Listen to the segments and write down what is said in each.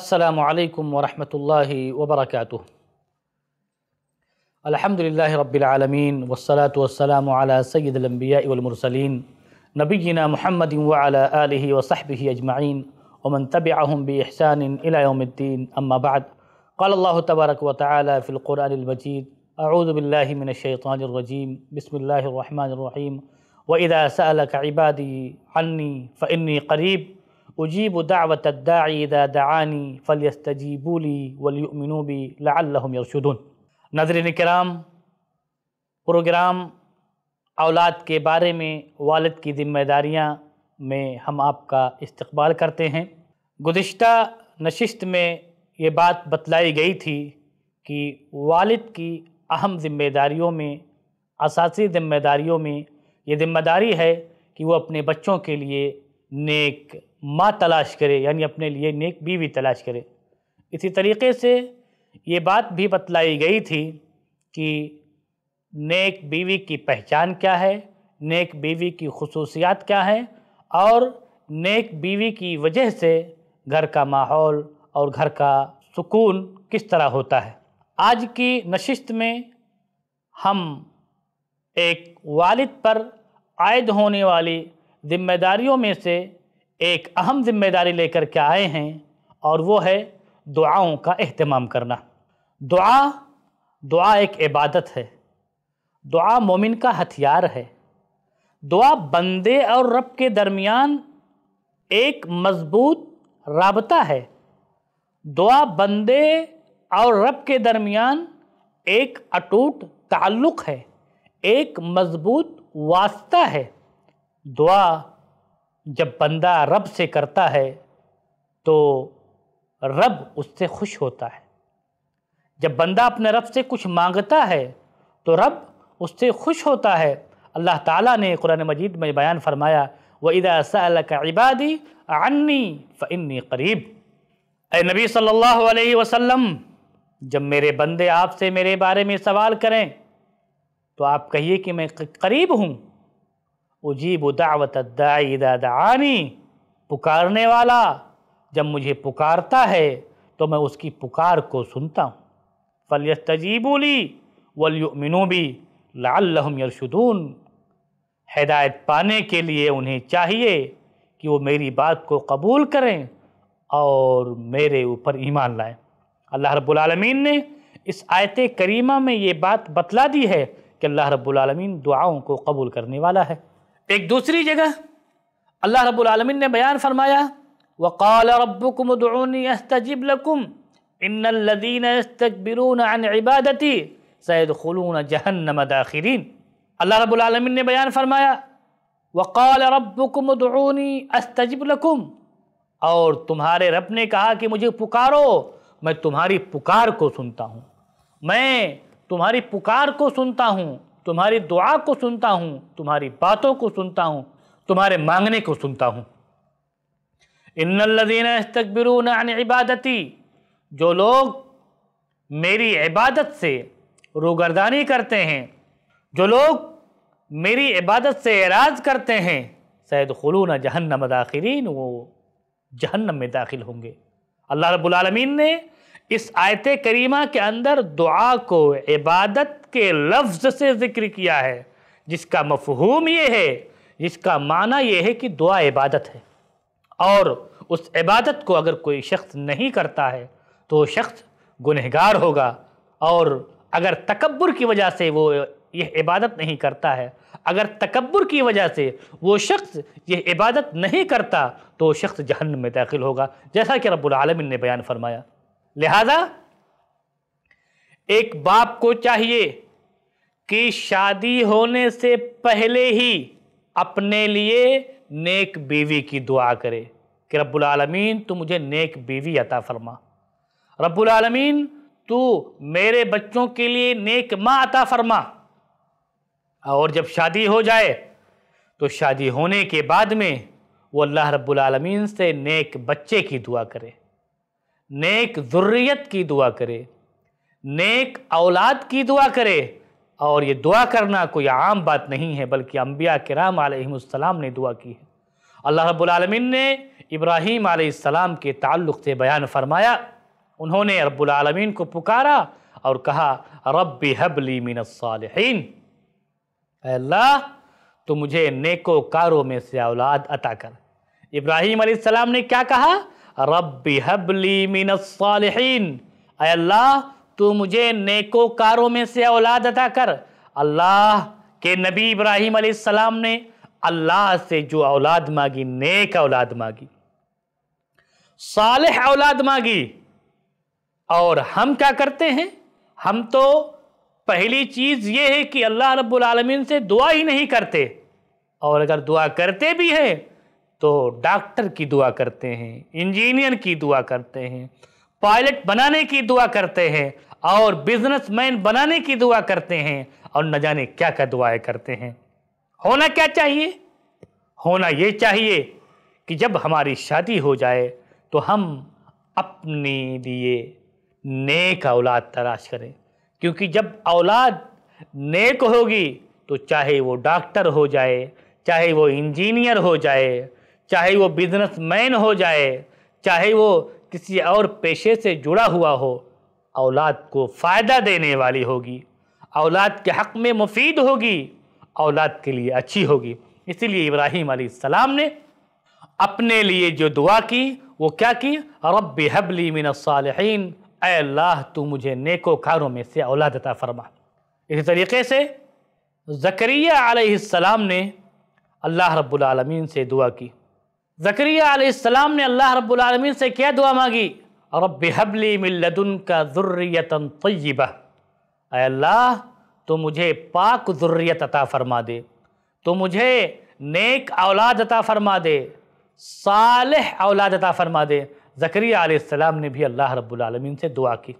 السلام عليكم ورحمة الله وبركاته الحمد لله رب العالمين والصلاة والسلام على سيد الأنبياء والمرسلين نبينا محمد وعلى آله وصحبه أجمعين ومن تبعهم بإحسان إلى يوم الدين أما بعد قال الله تبارك وتعالى في القرآن المجيد أعوذ بالله من الشيطان الرجيم بسم الله الرحمن الرحيم وإذا سألك عبادي عني فإني قريب उजीब दावत दाईदा दानी दावतदानी फ़लस्तजीबूली वलीमिनूबी लाशुदन नजरिन कराम प्रोग्राम औलाद के बारे में वालद की ज़िम्मेदारियाँ में हम आपका इस्तबाल करते हैं गुज्त नशस्त में ये बात बतलाई गई थी कि वालिद की अहम जिम्मेदारियों में असासी ज़िम्मेदारियों में ये ज़िम्मेदारी है कि वो अपने बच्चों के लिए नेक माँ तलाश करे यानी अपने लिए नेक बीवी तलाश करे इसी तरीके से ये बात भी बतलाई गई थी कि नेक बीवी की पहचान क्या है नेक बीवी की खसूसियात क्या है और नेक बीवी की वजह से घर का माहौल और घर का सुकून किस तरह होता है आज की नशिस्त में हम एक वालिद पर आयद होने वाली जिम्मेदारियों में से एक अहम जिम्मेदारी लेकर के आए हैं और वो है दुआओं का अहतमाम करना दुआ दुआ एक इबादत है दुआ मोमिन का हथियार है दुआ बंदे और रब के दरमियान एक मजबूत रबता है दुआ बंदे और रब के दरमियान एक अटूट ताल्लुक़ है एक मजबूत वास्ता है दुआ जब बंदा रब से करता है तो रब उससे खुश होता है जब बंदा अपने रब से कुछ मांगता है तो रब उससे खुश होता है अल्लाह ताला ने कुरान मजीद में बयान फरमाया व इदा का इबादी अन्नी फ़न्नी करीब ए नबी सल्लल्लाहु अलैहि वसल्लम जब मेरे बंदे आपसे मेरे बारे में सवाल करें तो आप कहिए कि मैं करीब हूँ उजीब दावत दानी पुकारने वाला जब मुझे पुकारता है तो मैं उसकी पुकार को सुनता हूँ फलियत तजीबूली वलयुमिनूबी लालहम यरशुदून हिदायत पाने के लिए उन्हें चाहिए कि वो मेरी बात को कबूल करें और मेरे ऊपर ईमान लाएं अल्लाह रब्बुलमीन ने इस आयत करीमा में ये बात बतला दी है कि अल्लाह रब्बुलमीन दुआओं को कबूल करने वाला है एक दूसरी जगह अल्लाह रब्बुल आलमीन ने बयान फरमाया वक़ाल रब्बुकुम तजिब लकुम इन्नल्लदीन यस्तकबिरून अन इबादती सैदखलून जहन्नम दाखिरीन अल्लाह रब्बुल ने बयान फरमाया वक़ाल रब्बुकुम अस्तजिब लकुम और तुम्हारे रब ने कहा कि मुझे पुकारो मैं तुम्हारी पुकार को सुनता हूँ मैं तुम्हारी पुकार को सुनता हूँ तुम्हारी दुआ को सुनता हूँ तुम्हारी बातों को सुनता हूँ तुम्हारे मांगने को सुनता हूँ इन्नल्लदीन इस्तकबिरून इबादती जो लोग मेरी इबादत से रोगरदानी करते हैं जो लोग मेरी इबादत से एराज करते हैं सैद खलून जहन्नम दाखिलीन वो जहन्नम में दाखिल होंगे अल्लाह रब्बुल रबालमीन ने इस आयत करीमा के अंदर दुआ को इबादत के लफ्ज़ से ज़िक्र किया है जिसका मफहूम ये है जिसका माना यह है कि दुआ इबादत है और उस इबादत को अगर कोई शख्स नहीं करता है तो वो शख्स गुनहगार होगा और अगर तकबर की वजह से वो यह इबादत नहीं करता है अगर तकबर की वजह से वो शख्स यह इबादत नहीं करता तो शख्स जहन में दाखिल होगा जैसा कि रब्बुल ने बयान फरमाया लिहाजा एक बाप को चाहिए कि शादी होने से पहले ही अपने लिए नेक बीवी की दुआ करे कि रब्बुल आलमीन तू मुझे नेक बीवी अता फरमा रब्बुल आलमीन तू मेरे बच्चों के लिए नेक माँ अता फरमा और जब शादी हो जाए तो शादी होने के बाद में वो अल्लाह रब्बुल आलमीन से नेक बच्चे की दुआ करे नेक ज़ुर्रियत की दुआ करे नेक औलाद की दुआ करे और ये दुआ करना कोई आम बात नहीं है बल्कि अम्बिया कराम आलम ने दुआ की है अल्लाह रब्लमिन ने इब्राहीम आलम के ताल्लुक़ से बयान फरमाया उन्होंने रबालमीन को पुकारा और कहा रब हबली मिनसालहन अल्लाह तो मुझे नेको कारों में से औलाद अता कर इब्राहीम ने क्या कहा रबी हबली मिनसालहन अल्लाह तू मुझे नेकोकारों में से औलाद अदा कर अल्लाह के नबी इब्राहिम सलाम ने अल्लाह से जो औलाद मांगी नेक औलाद मांगी साल औलाद मांगी और हम क्या करते हैं हम तो पहली चीज़ ये है कि अल्लाह रब्बुल रबालमीन से दुआ ही नहीं करते और अगर दुआ करते भी हैं तो डॉक्टर की दुआ करते हैं इंजीनियर की दुआ करते हैं पायलट बनाने की दुआ करते हैं और बिजनेसमैन बनाने की दुआ करते हैं और न जाने क्या क्या दुआएं करते हैं होना क्या चाहिए होना ये चाहिए कि जब हमारी शादी हो जाए तो हम अपने लिए नेक औलाद तलाश करें क्योंकि जब औलाद नेक होगी तो चाहे वो डॉक्टर हो जाए चाहे वो इंजीनियर हो जाए चाहे वो बिजनेसमैन हो जाए चाहे वो किसी और पेशे से जुड़ा हुआ हो औलाद को फ़ायदा देने वाली होगी औलाद के हक़ में मुफीद होगी औलाद के लिए अच्छी होगी इसीलिए इब्राहिम सलाम ने अपने लिए जो दुआ की वो क्या की रब हबली मिन सालहीन अल्लाह तू मुझे नेको कारों में से औलाद अता फरमा इसी तरीके से ज़करिया सलाम ने अल्लाह रब्बुल रबालमीन से दुआ की जकरिया ने अल्लाह रबालमीन से क्या दुआ मांगी रब हबली मिल्लदन का ज़ुर्रियतन तय्यबा अल्लाह तो मुझे पाक ज़ुर्रियत अता फ़रमा दे तो मुझे नेक औलाद अता फ़रमा दे साल औलाद अता फ़रमा दे जकरिया ने भी अल्लाह रब्लमीन से दुआ की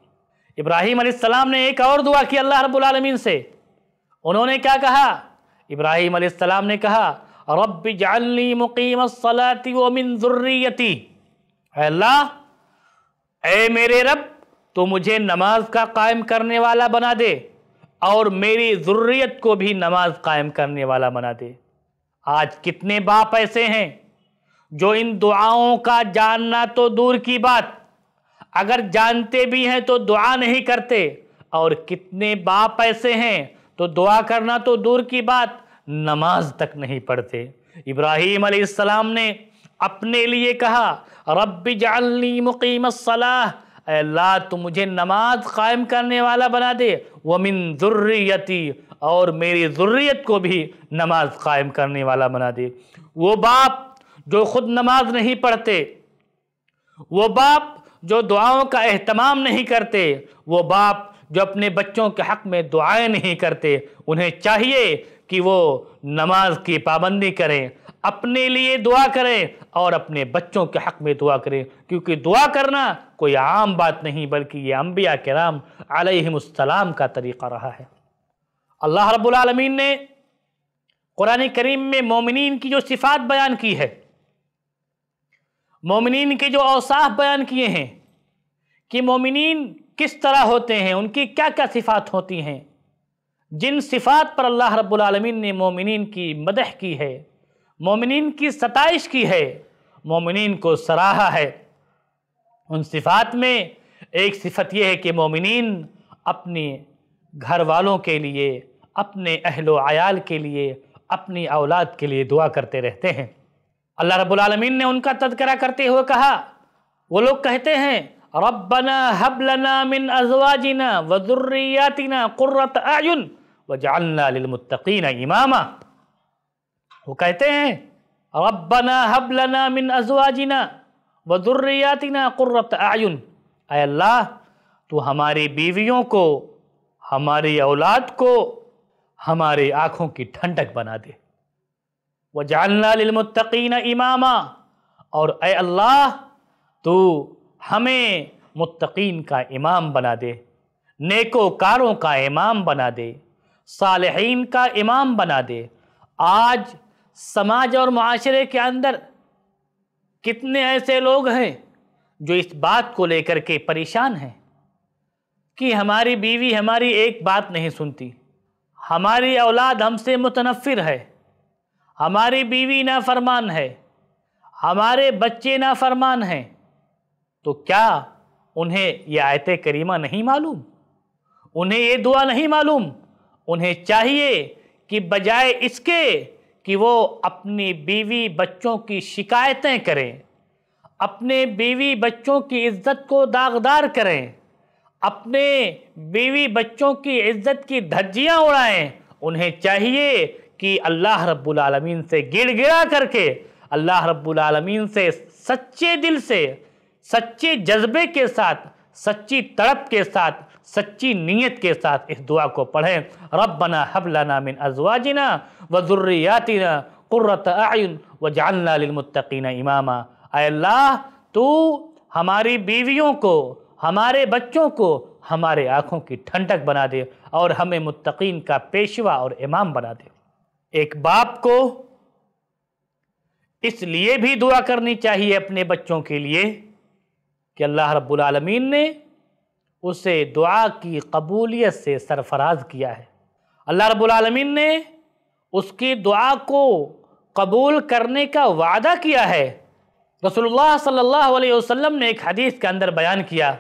इब्राहीम आसमाम ने एक और दुआ की अल्लाह रबालमीन से उन्होंने क्या कहा इब्राहीम आसमाम ने कहा रब जाली मुकीम सलाती मिन ज़ुर्रियती अल्लाह ए मेरे रब तो मुझे नमाज का कायम करने वाला बना दे और मेरी ज़ुर्रियत को भी नमाज कायम करने वाला बना दे आज कितने बाप ऐसे हैं जो इन दुआओं का जानना तो दूर की बात अगर जानते भी हैं तो दुआ नहीं करते और कितने बाप ऐसे हैं तो दुआ करना तो दूर की बात नमाज तक नहीं पढ़ते इब्राहिम अलैहिस्सलाम ने अपने लिए कहा रब्बी जालनी मुकीम सलाह अल्लाह तो मुझे नमाज कायम करने वाला बना दे वमिन ज़ुर्रियती और मेरी ज़ुर्रियत को भी नमाज कायम करने वाला बना दे वो बाप जो खुद नमाज नहीं पढ़ते वो बाप जो दुआओं का अहतमाम नहीं करते वो बाप जो अपने बच्चों के हक़ में दुआएं नहीं करते उन्हें चाहिए कि वो नमाज की पाबंदी करें अपने लिए दुआ करें और अपने बच्चों के हक़ में दुआ करें क्योंकि दुआ करना कोई आम बात नहीं बल्कि ये अम्बिया कराम आलहिमसलाम का तरीक़ा रहा है अल्लाह रब्लमीन ने क़ुरान करीम में मोमिन की जो सिफ़ात बयान की है मोमिन के जो अवसाफ बयान किए हैं कि मोमिन किस तरह होते हैं उनकी क्या क्या सिफ़ात होती हैं जिन सिफात पर अल्लाह रब्बुल ने मोमिन की मदह की है मोमिन की सताइश की है मोमिन को सराहा है उन सिफात में एक सिफत यह है कि मोमिन अपने घर वालों के लिए अपने अहलो आयाल के लिए अपनी औलाद के लिए दुआ करते रहते हैं अल्लाह रब्बुल ने उनका तदकरा करते हुए कहा वो लोग कहते हैं रब्बना हबलना मिन अजवाजिना वजुर्रियातिना क़ुर्रत आयुन वजालनामतकीन इमामा वो कहते हैं रब्बना हबलना मिन अजवाजिना वदुर्रियातिना क़ुरत आयुन अल्लाह तो हमारी बीवियों को हमारी औलाद को हमारी आँखों की ठंडक बना दे वजालनामतकीन इमामा और ए अल्लाह तो हमें मुत्तकीन का इमाम बना दे नेकोकारों का इमाम बना दे सालहीन का इमाम बना दे आज समाज और माशरे के अंदर कितने ऐसे लोग हैं जो इस बात को लेकर के परेशान हैं कि हमारी बीवी हमारी एक बात नहीं सुनती हमारी औलाद हमसे मुतनफ़िर है हमारी बीवी ना फरमान है हमारे बच्चे ना फरमान हैं तो क्या उन्हें यह आयत करीमा नहीं मालूम उन्हें ये दुआ नहीं मालूम उन्हें चाहिए कि बजाय इसके कि वो अपनी बीवी बच्चों की शिकायतें करें अपने बीवी बच्चों की इज्जत को दागदार करें अपने बीवी बच्चों की इज्जत की धज्जियाँ उड़ाएं उन्हें चाहिए कि अल्लाह रब्बुल से से गिड़ा करके अल्लाह रब्बुल से सच्चे दिल से सच्चे जज्बे के साथ सच्ची तड़प के साथ सच्ची नीयत के साथ इस दुआ को पढ़ें रबना हबलाना मिन अजवाजिना व ज़ुर्रियातिना क़ुर्रत आयुन व जानमतकीन इमामा अल्लाह तू हमारी बीवियों को हमारे बच्चों को हमारे आँखों की ठंडक बना दे और हमें मुतकीन का पेशवा और इमाम बना दे एक बाप को इसलिए भी दुआ करनी चाहिए अपने बच्चों के लिए कि अल्लाह रब्बुल रबालमीन ने उसे दुआ की कबूलियत से सरफराज किया है अल्लाह रबालमीन ने उसकी दुआ को कबूल करने का वादा किया है रसोल्ला सल्लल्लाहु अलैहि वसल्लम ने एक हदीस के अंदर बयान किया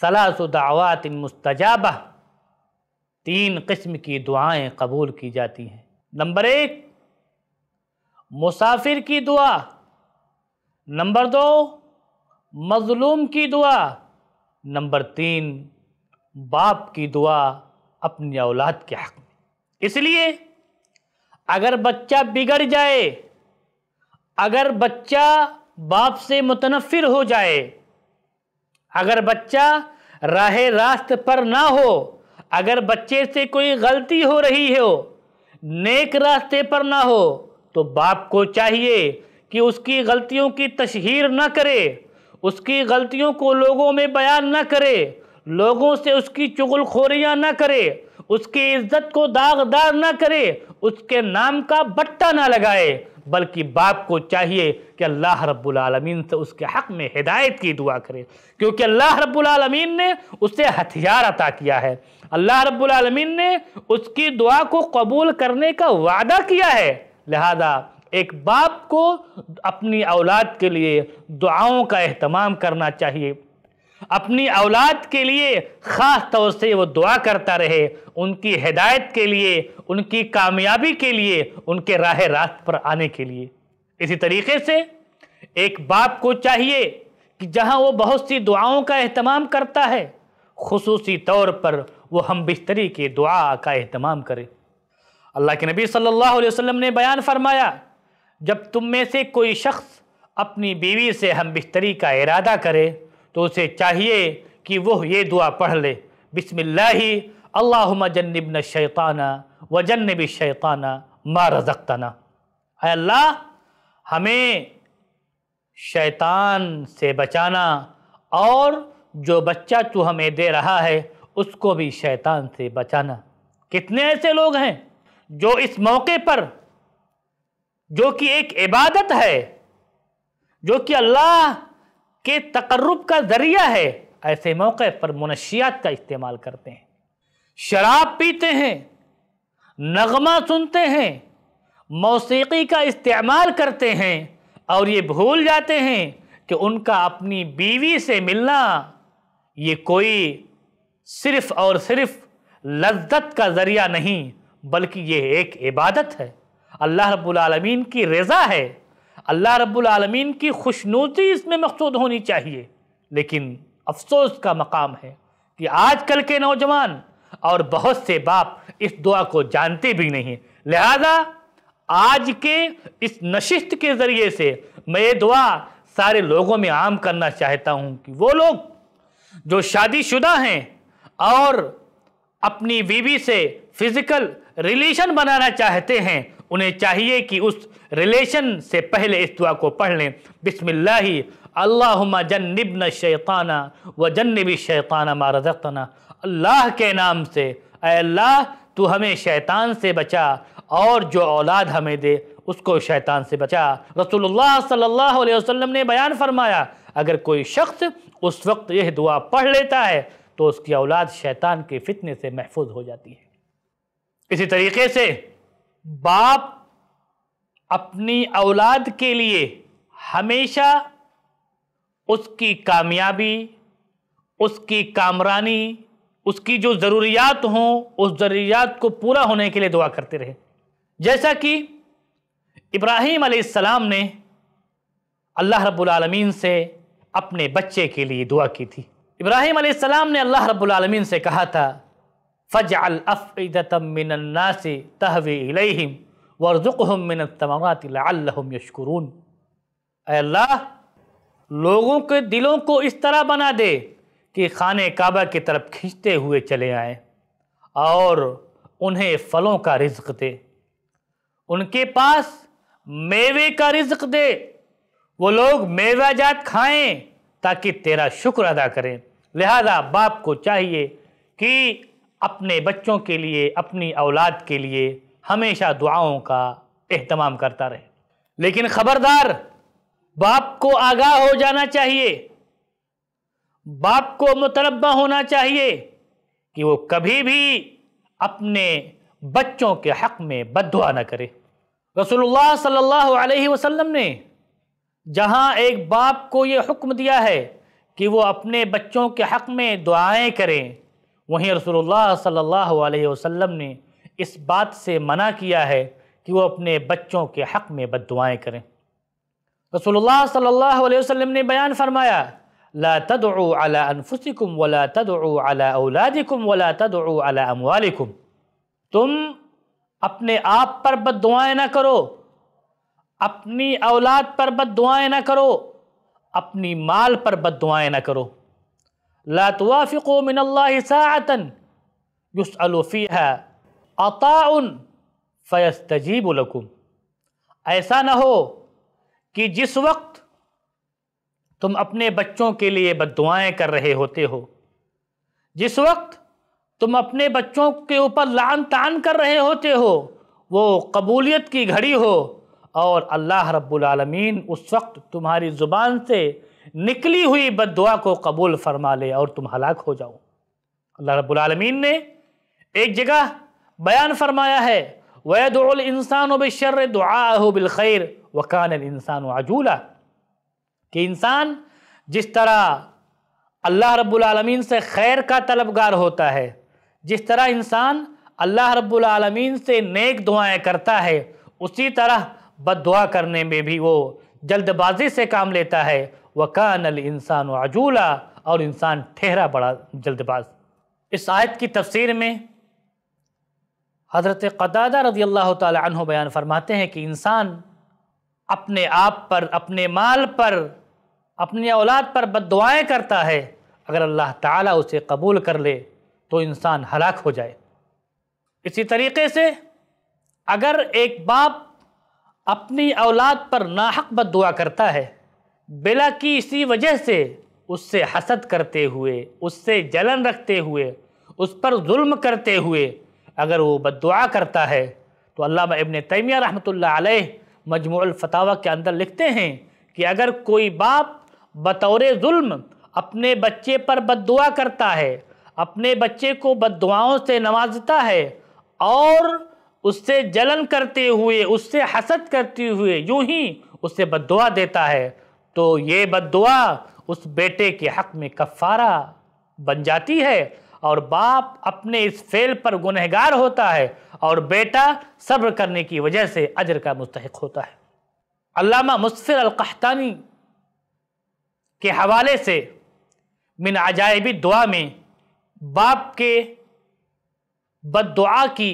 सलासदावत मुस्तजाबा तीन किस्म की दुआएं कबूल की जाती हैं नंबर एक मुसाफिर की दुआ नंबर दो मज़लूम की दुआ नंबर तीन बाप की दुआ अपनी औलाद के हक में इसलिए अगर बच्चा बिगड़ जाए अगर बच्चा बाप से मुतनफ़िर हो जाए अगर बच्चा राह रास्त पर ना हो अगर बच्चे से कोई गलती हो रही हो नेक रास्ते पर ना हो तो बाप को चाहिए कि उसकी गलतियों की तशहर ना करे उसकी गलतियों को लोगों में बयान न करे लोगों से उसकी चुगलखोरियाँ न करे उसकी इज्जत को दागदार ना करे उसके नाम का बट्टा ना लगाए बल्कि बाप को चाहिए कि अल्लाह रब्बुल से उसके हक़ में हिदायत की दुआ करे क्योंकि अल्लाह रब्बुल ने उसे हथियार अता किया है अल्लाह रब्बुल रबालमीन ने उसकी दुआ को कबूल करने का वादा किया है लिहाजा एक बाप को अपनी औलाद के लिए दुआओं का अहतमाम करना चाहिए अपनी औलाद के लिए ख़ास तौर से वो दुआ करता रहे उनकी हिदायत के लिए उनकी कामयाबी के लिए उनके राह रास्त पर आने के लिए इसी तरीके से एक बाप को चाहिए कि जहाँ वो बहुत सी दुआओं का अहतमाम करता है खसूसी तौर पर वो हम बिस्तरी की दुआ का अहतमाम करे अल्लाह के नबी सल्लल्लाहु अलैहि वसल्लम ने बयान फरमाया जब तुम में से कोई शख्स अपनी बीवी से हम बिस्तरी का इरादा करे तो उसे चाहिए कि वह ये दुआ पढ़ ले बिसमिल्लाही अल्लाह जन्नबन शैताना व जन्नब शैताना मा अल्लाह हमें शैतान से बचाना और जो बच्चा तू हमें दे रहा है उसको भी शैतान से बचाना कितने ऐसे लोग हैं जो इस मौके पर जो कि एक इबादत है जो कि अल्लाह के तकरब का ज़रिया है ऐसे मौके पर मुनशियात का इस्तेमाल करते हैं शराब पीते हैं नगमा सुनते हैं मौसीकी का इस्तेमाल करते हैं और ये भूल जाते हैं कि उनका अपनी बीवी से मिलना ये कोई सिर्फ़ और सिर्फ़ लज्जत का ज़रिया नहीं बल्कि ये एक इबादत है अल्लाह रब्लमीन की रज़ा है अल्लाह रब्लमीन की खुशनूती इसमें मकसूद होनी चाहिए लेकिन अफसोस का मकाम है कि आज कल के नौजवान और बहुत से बाप इस दुआ को जानते भी नहीं लिहाजा आज के इस नशिस्त के ज़रिए से मैं ये दुआ सारे लोगों में आम करना चाहता हूँ कि वो लोग जो शादीशुदा हैं और अपनी बीवी से फिज़िकल रिलेशन बनाना चाहते हैं उन्हें चाहिए कि उस रिलेशन से पहले इस दुआ को पढ़ लें बिसमिल्ला अल्लाहुम्मा जन्निबन शैताना व जन्नबी शैताना मारदतना अल्लाह के नाम से अल्लाह तू हमें शैतान से बचा और जो औलाद हमें दे उसको शैतान से बचा रसूलुल्लाह सल्लल्लाहु अलैहि वसल्लम ने बयान फरमाया अगर कोई शख्स उस वक्त यह दुआ पढ़ लेता है तो उसकी औलाद शैतान के फितने से महफूज हो जाती है इसी तरीके से बाप अपनी औलाद के लिए हमेशा उसकी कामयाबी उसकी कामरानी उसकी जो ज़रूरियात हों उस ज़रूरियात को पूरा होने के लिए दुआ करते रहे जैसा कि इब्राहिम सलाम ने अल्लाह रब्बुल से अपने बच्चे के लिए दुआ की थी इब्राहीम सलाम ने अल्लाह रब्बुल से कहा था फ़ज अलफ़तमन्ना से तहवेम वर्ज़ुक़म मिनतमरातम यशकरून अल्लाह लोगों के दिलों को इस तरह बना दे कि खाने काबा की तरफ खींचते हुए चले आए और उन्हें फलों का रिज्क दे उनके पास मेवे का रिज्क दे वो लोग मेवा जात खाएँ ताकि तेरा शुक्र अदा करें लिहाजा बाप को चाहिए कि अपने बच्चों के लिए अपनी औलाद के लिए हमेशा दुआओं का अहतमाम करता रहे लेकिन खबरदार बाप को आगाह हो जाना चाहिए बाप को मुतलबा होना चाहिए कि वो कभी भी अपने बच्चों के हक़ में बदुआ न करे रसोल्ला सल्लल्लाहु अलैहि वसल्लम ने जहाँ एक बाप को ये हुक्म दिया है कि वो अपने बच्चों के हक़ में दुआएं करें वहीं रसोल्ला सल्ला वसम ने इस बात से मना किया है कि वह अपने बच्चों के हक़ में बद दुआएँ करें रसोल्ला सल्ला वसम ने बयान फरमाया ला तदउ अला वला तदउ अला वला तदउ तुम अपने आप पर बद दुआएँ ना करो अपनी औलाद पर बद दुआएँ ना करो अपनी माल पर बद दुआएँ ना करो लातवाफ़िको मिनल्लातन युसलफ़ी है अताउन फ़यस लकुम ऐसा ना हो कि जिस वक्त तुम अपने बच्चों के लिए बदुआएँ कर रहे होते हो जिस वक्त तुम अपने बच्चों के ऊपर लान तान कर रहे होते हो वो कबूलियत की घड़ी हो और अल्लाह रब्बुल रब्लमीन उस वक्त तुम्हारी ज़ुबान से निकली हुई दुआ को कबूल फरमा ले और तुम हलाक हो जाओ अल्लाह रबालमीन ने एक जगह बयान फरमाया है वैदल इंसान बशर दुआ बिलखैर वकान इंसान आजूला कि इंसान जिस तरह अल्लाह रब्बुल से खैर का तलबगार होता है जिस तरह इंसान अल्लाह रब्बुल से नेक दुआएं करता है उसी तरह बद करने में भी वो जल्दबाजी से काम लेता है वकान अल इंसान अजूला और इंसान ठहरा बड़ा जल्दबाज इस आयत की तफसीर में हज़रत कदादा रजी अल्लाह तु बयान फरमाते हैं कि इंसान अपने आप पर अपने माल पर अपनी औलाद पर बद करता है अगर अल्लाह ताला उसे कबूल कर ले तो इंसान हलाक हो जाए इसी तरीके से अगर एक बाप अपनी औलाद पर नाहक बद करता है बेला की इसी वजह से उससे हसद करते हुए उससे जलन रखते हुए उस पर जुल्म करते हुए अगर वो बदुआ करता है तो अल्लाह इबन तैमिया रहमतुल्लाह अलैह मजमूलफतावा के अंदर लिखते हैं कि अगर कोई बाप बतौर जुल्म अपने बच्चे पर बदुआ करता है अपने बच्चे को बदुआओं से नवाजता है और उससे जलन करते हुए उससे हसद करते हुए यूं ही उससे बदुआ देता है तो ये बददुआ उस बेटे के हक़ में कफ़ारा बन जाती है और बाप अपने इस फेल पर गुनहगार होता है और बेटा सब्र करने की वजह से अजर का मुस्तक होता है अल्लामा मुस्फिर अलकहतानी के हवाले से मिन अजायबी दुआ में बाप के बद दुआ की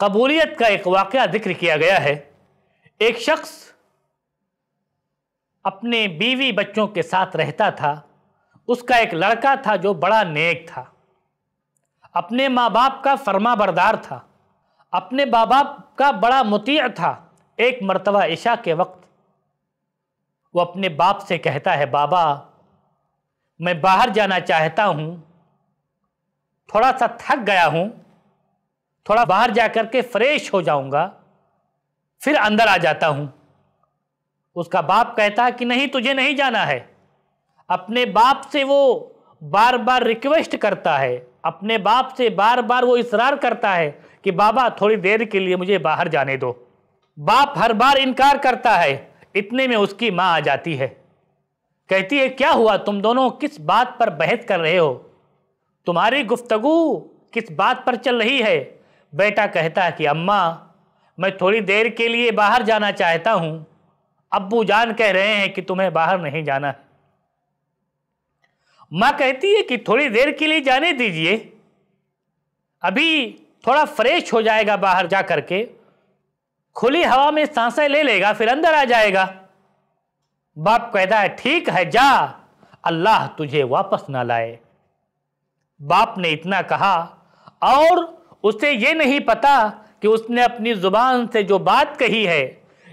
कबूलियत का एक वाक़ जिक्र किया गया है एक शख्स अपने बीवी बच्चों के साथ रहता था उसका एक लड़का था जो बड़ा नेक था अपने माँ बाप का फर्मा बरदार था अपने माँ बाप का बड़ा मुतीय था एक मरतबा इशा के वक्त वो अपने बाप से कहता है बाबा मैं बाहर जाना चाहता हूँ थोड़ा सा थक गया हूँ थोड़ा बाहर जा कर के फ्रेश हो जाऊँगा फिर अंदर आ जाता हूँ उसका बाप कहता कि नहीं तुझे नहीं जाना है अपने बाप से वो बार बार रिक्वेस्ट करता है अपने बाप से बार बार वो इसरार करता है कि बाबा थोड़ी देर के लिए मुझे बाहर जाने दो बाप हर बार इनकार करता है इतने में उसकी माँ आ जाती है कहती है क्या हुआ तुम दोनों किस बात पर बहस कर रहे हो तुम्हारी गुफ्तगु किस बात पर चल रही है बेटा कहता है कि अम्मा मैं थोड़ी देर के लिए बाहर जाना चाहता हूँ अब्बू जान कह रहे हैं कि तुम्हें बाहर नहीं जाना है माँ कहती है कि थोड़ी देर के लिए जाने दीजिए अभी थोड़ा फ्रेश हो जाएगा बाहर जा करके खुली हवा में सांसें ले लेगा फिर अंदर आ जाएगा बाप कहता है ठीक है जा अल्लाह तुझे वापस ना लाए बाप ने इतना कहा और उसे यह नहीं पता कि उसने अपनी ज़ुबान से जो बात कही है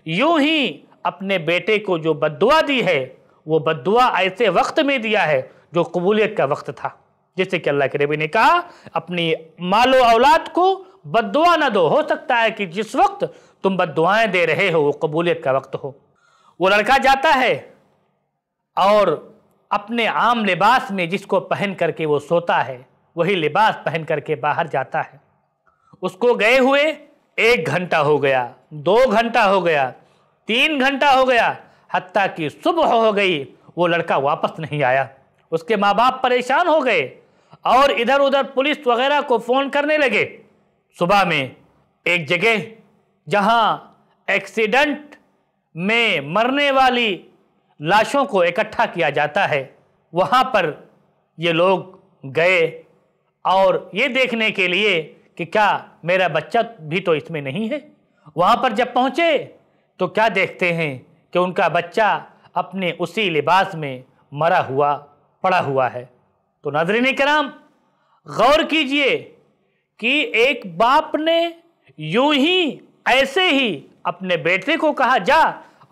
यूं ही अपने बेटे को जो बदुआ दी है वो बदुआ ऐसे वक्त में दिया है जो कबूलियत का वक्त था जैसे कि अल्लाह के रबी ने कहा अपनी मालो औलाद को बदुआ ना दो हो सकता है कि जिस वक्त तुम बदुआएं दे रहे हो वो कबूलियत का वक्त हो वो लड़का जाता है और अपने आम लिबास में जिसको पहन करके वो सोता है वही लिबास पहन करके बाहर जाता है उसको गए हुए एक घंटा हो गया दो घंटा हो गया तीन घंटा हो गया हत्या की सुबह हो गई वो लड़का वापस नहीं आया उसके माँ बाप परेशान हो गए और इधर उधर पुलिस वगैरह को फ़ोन करने लगे सुबह में एक जगह जहाँ एक्सीडेंट में मरने वाली लाशों को इकट्ठा किया जाता है वहाँ पर ये लोग गए और ये देखने के लिए कि क्या मेरा बच्चा भी तो इसमें नहीं है वहाँ पर जब पहुँचे तो क्या देखते हैं कि उनका बच्चा अपने उसी लिबास में मरा हुआ पड़ा हुआ है तो नाजरीन कराम गौर कीजिए कि एक बाप ने यूं ही ऐसे ही अपने बेटे को कहा जा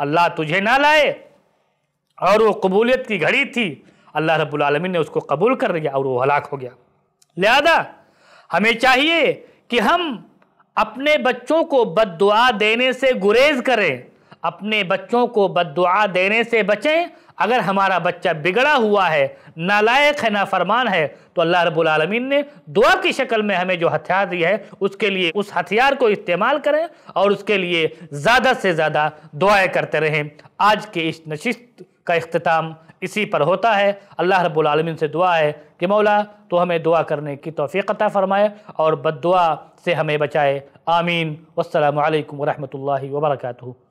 अल्लाह तुझे ना लाए और वो कबूलियत की घड़ी थी अल्लाह रब्बुल रबालमीन ने उसको कबूल कर लिया और वो हलाक हो गया लिहाजा हमें चाहिए कि हम अपने बच्चों को दुआ देने से गुरेज करें अपने बच्चों को दुआ देने से बचें अगर हमारा बच्चा बिगड़ा हुआ है नालायक है ना फरमान है तो अल्लाह रबालमीन ने दुआ की शक्ल में हमें जो हथियार दिया है उसके लिए उस हथियार को इस्तेमाल करें और उसके लिए ज़्यादा से ज़्यादा दुआएं करते रहें आज के इस नशिस्त का अख्ताम इसी पर होता है अल्लाह रबालमीन से दुआ है कि मौला तो हमें दुआ करने की तोफ़ीक़ता फ़रमाए और बद से हमें बचाए आमीन अल्लाम वरहमल वर्का